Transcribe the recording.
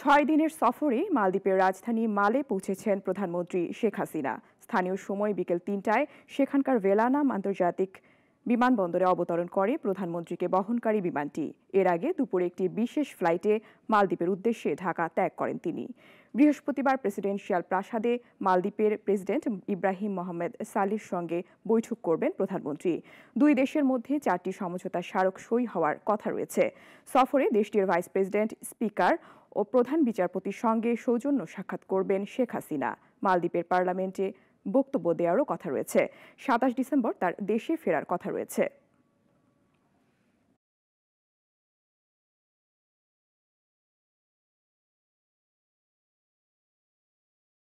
ছয় দিনের সফরে মালদ্বীপের রাজধানী মালে পৌঁছেছেন প্রধানমন্ত্রী শেখ হাসিনা স্থানীয় সময় বিকেল তিনটায় সেখানকার ভেলানাম আন্তর্জাতিক বিমানবন্দরে অবতরণ করে প্রধানমন্ত্রীকে বহনকারী বিমানটি এর আগে দুপুরে একটি বিশেষ ফ্লাইটে মালদ্বীপের উদ্দেশ্যে ঢাকা ত্যাগ করেন তিনি বৃহস্পতিবার প্রেসিডেন্সিয়াল প্রাসাদে মালদ্বীপের প্রেসিডেন্ট ইব্রাহিম মোহাম্মদ সালির সঙ্গে বৈঠক করবেন প্রধানমন্ত্রী দুই দেশের মধ্যে চারটি সমঝোতা স্মারক সই হওয়ার কথা রয়েছে সফরে দেশটির ভাইস প্রেসিডেন্ট স্পিকার ও প্রধান বিচারপতির সঙ্গে সৌজন্য সাক্ষাৎ করবেন শেখ হাসিনা মালদ্বীপের পার্লামেন্টে বক্তব্য দেওয়ারও কথা রয়েছে সাতাশ ডিসেম্বর তার দেশে ফেরার কথা রয়েছে